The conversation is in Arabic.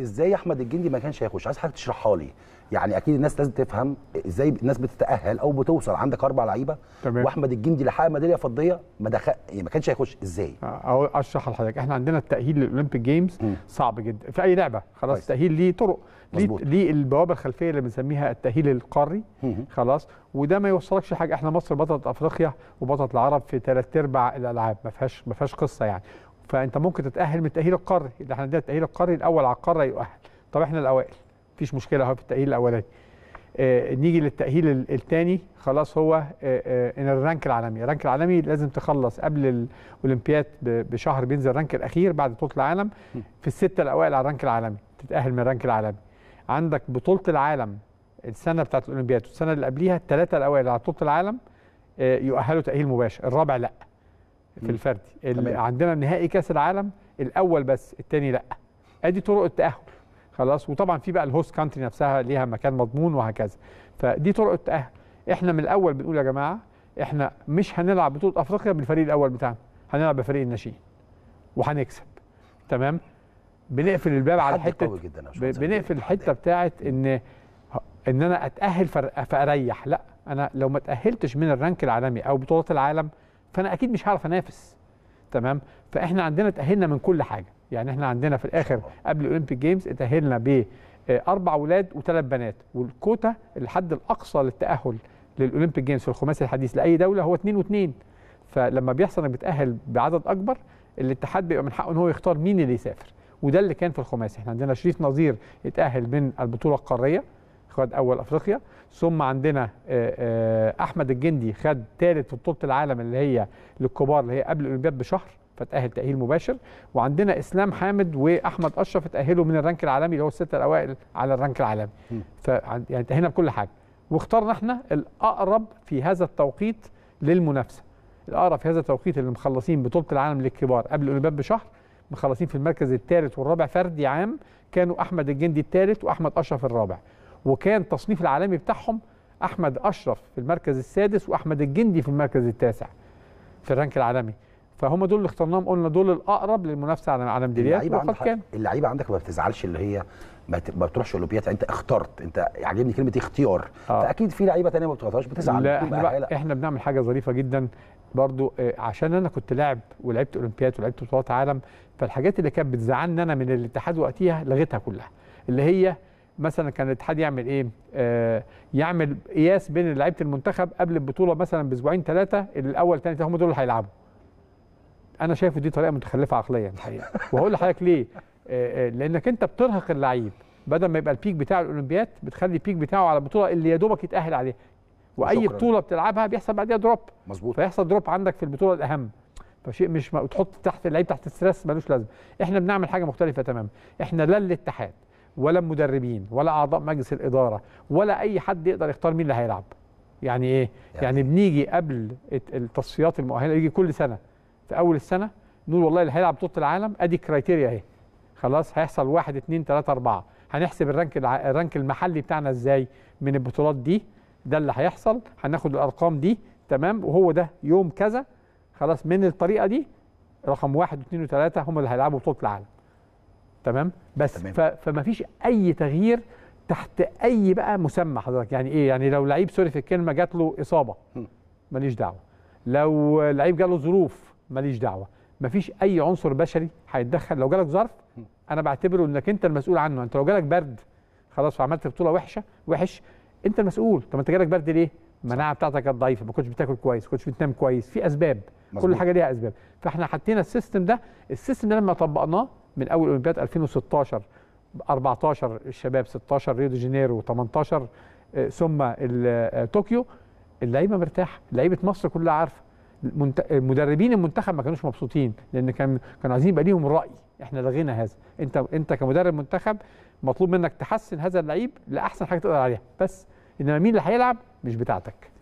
ازاي احمد الجندي ما كانش هيخش عايز حضرتك تشرحها لي يعني اكيد الناس لازم تفهم ازاي الناس بتتاهل او بتوصل عندك اربع لعيبه واحمد الجندي اللي حقق ميداليه فضيه ما دخل يعني ما كانش هيخش ازاي اشرح لحضرتك احنا عندنا التاهيل للاولمبيك جيمز صعب جدا في اي لعبه خلاص التاهيل ليه طرق ليه, البوابه الخلفيه اللي بنسميها التاهيل القاري خلاص وده ما يوصلكش حاجه احنا مصر بطله افريقيا وبطله العرب في ثلاث ارباع الالعاب ما فيهاش ما فيهاش قصه يعني فانت ممكن تتاهل من التاهيل القاري اللي احنا عندنا التاهيل القاري الاول على القاره يؤهل طب احنا الاوائل مفيش مشكله اهو في التاهيل الاولاني آه نيجي للتاهيل الثاني خلاص هو آه آه الرانك العالمي الرانك العالمي لازم تخلص قبل الاولمبياد بشهر بينزل الرانك الاخير بعد بطوله العالم في السته الاوائل على الرانك العالمي تتاهل من الرانك العالمي عندك بطوله العالم السنه بتاعت الاولمبياد والسنه اللي قبليها الثلاثه الاوائل على بطوله العالم آه، يؤهلوا تاهيل مباشر الرابع لا في الفردي عندنا نهائي كاس العالم الاول بس الثاني لا ادي طرق التاهل خلاص وطبعا في بقى الهوست كانتري نفسها ليها مكان مضمون وهكذا فدي طرق التاهل احنا من الاول بنقول يا جماعه احنا مش هنلعب بطوله افريقيا بالفريق الاول بتاعنا هنلعب بفريق الناشئين وهنكسب تمام بنقفل الباب على حته بنقفل الحته بتاعه ان ان انا اتاهل فاريح لا انا لو ما تاهلتش من الرانك العالمي او بطولات العالم فانا اكيد مش هعرف انافس تمام فاحنا عندنا تاهلنا من كل حاجه يعني احنا عندنا في الاخر قبل الاولمبيك جيمز اتاهلنا ب آه، اربع اولاد وثلاث بنات والكوتا الحد الاقصى للتاهل للاولمبيك جيمز في الخماسي الحديث لاي دوله هو 2 و2 فلما بيحصل انك بتاهل بعدد اكبر الاتحاد بيبقى من حقه ان هو يختار مين اللي يسافر وده اللي كان في الخماسي احنا عندنا شريف نظير اتاهل من البطوله القاريه خد اول افريقيا ثم عندنا آه، آه، احمد الجندي خد ثالث في بطوله العالم اللي هي للكبار اللي هي قبل الاولمبياد بشهر فتأهل تأهيل مباشر وعندنا إسلام حامد وأحمد أشرف اتأهلوا من الرانك العالمي اللي هو الستة الأوائل على الرانك العالمي ف يعني تأهلنا بكل حاجة واخترنا احنا الأقرب في هذا التوقيت للمنافسة الأقرب في هذا التوقيت اللي مخلصين بطولة العالم للكبار قبل الأولمبياد بشهر مخلصين في المركز الثالث والرابع فردي عام كانوا أحمد الجندي الثالث وأحمد أشرف الرابع وكان التصنيف العالمي بتاعهم احمد اشرف في المركز السادس واحمد الجندي في المركز التاسع في الرانك العالمي فهم دول اللي اخترناهم قلنا دول الاقرب للمنافسه على عالم ديليات وقد كان اللعيبه عندك ما بتزعلش اللي هي ما بتروحش اولمبيات انت اخترت انت عاجبني كلمه اختيار آه. فاكيد في لعيبه ثانيه ما بتختارهاش بتزعل لا احنا, بقى احنا بنعمل حاجه ظريفه جدا برضو آه، عشان انا كنت لاعب ولعبت اولمبيات ولعبت بطولات عالم فالحاجات اللي كانت بتزعلني انا من الاتحاد وقتها لغيتها كلها اللي هي مثلا كان الاتحاد يعمل ايه؟ آه، يعمل قياس بين لعيبه المنتخب قبل البطوله مثلا باسبوعين ثلاثه الاول ثاني هم دول اللي هيلعبوا. انا شايف دي طريقه متخلفه عقليا الحقيقه وهقول لحضرتك ليه؟ آه، آه، لانك انت بترهق اللعيب بدل ما يبقى البيك بتاع الاولمبياد بتخلي البيك بتاعه على البطوله اللي يا دوبك يتاهل عليها. واي شكرا. بطوله بتلعبها بيحصل بعديها دروب مظبوط فيحصل دروب عندك في البطوله الاهم فشيء مش تحط تحت اللعيب تحت ستريس ملوش لازمه احنا بنعمل حاجه مختلفه تماما احنا لا الاتحاد ولا المدربين ولا اعضاء مجلس الاداره ولا اي حد يقدر يختار مين اللي هيلعب يعني ايه يعني, يعني بنيجي قبل التصفيات المؤهله يجي كل سنه في اول السنه نقول والله اللي هيلعب بطوله العالم ادي الكرايتيريا اهي خلاص هيحصل واحد اثنين ثلاثة اربعه هنحسب الرانك الرانك المحلي بتاعنا ازاي من البطولات دي ده اللي هيحصل هناخد الارقام دي تمام وهو ده يوم كذا خلاص من الطريقه دي رقم واحد واثنين وثلاثه هم اللي هيلعبوا بطوله العالم تمام بس تمام. فما فيش اي تغيير تحت اي بقى مسمى حضرتك يعني ايه يعني لو لعيب سوري في الكلمه جات له اصابه ماليش دعوه لو لعيب جاله ظروف ماليش دعوه مفيش اي عنصر بشري هيتدخل لو جالك ظرف انا بعتبره انك انت المسؤول عنه انت لو جالك برد خلاص وعملت بطوله وحشه وحش انت المسؤول طب انت جالك برد ليه المناعه بتاعتك كانت ضعيفه ما كنتش بتاكل كويس ما كنتش بتنام كويس في اسباب مزبوط. كل حاجه ليها اسباب فاحنا حطينا السيستم ده السيستم ده لما طبقناه من اول اولمبياد 2016 14 الشباب 16 ريو دي جانيرو 18 آه، ثم آه، طوكيو اللعيبه مرتاحه لعيبه مصر كلها عارفه مدربين المنتخب ما كانوش مبسوطين لان كان كانوا عايزين يبقى ليهم راي احنا لغينا هذا انت انت كمدرب منتخب مطلوب منك تحسن هذا اللعيب لاحسن حاجه تقدر عليها بس انما مين اللي هيلعب مش بتاعتك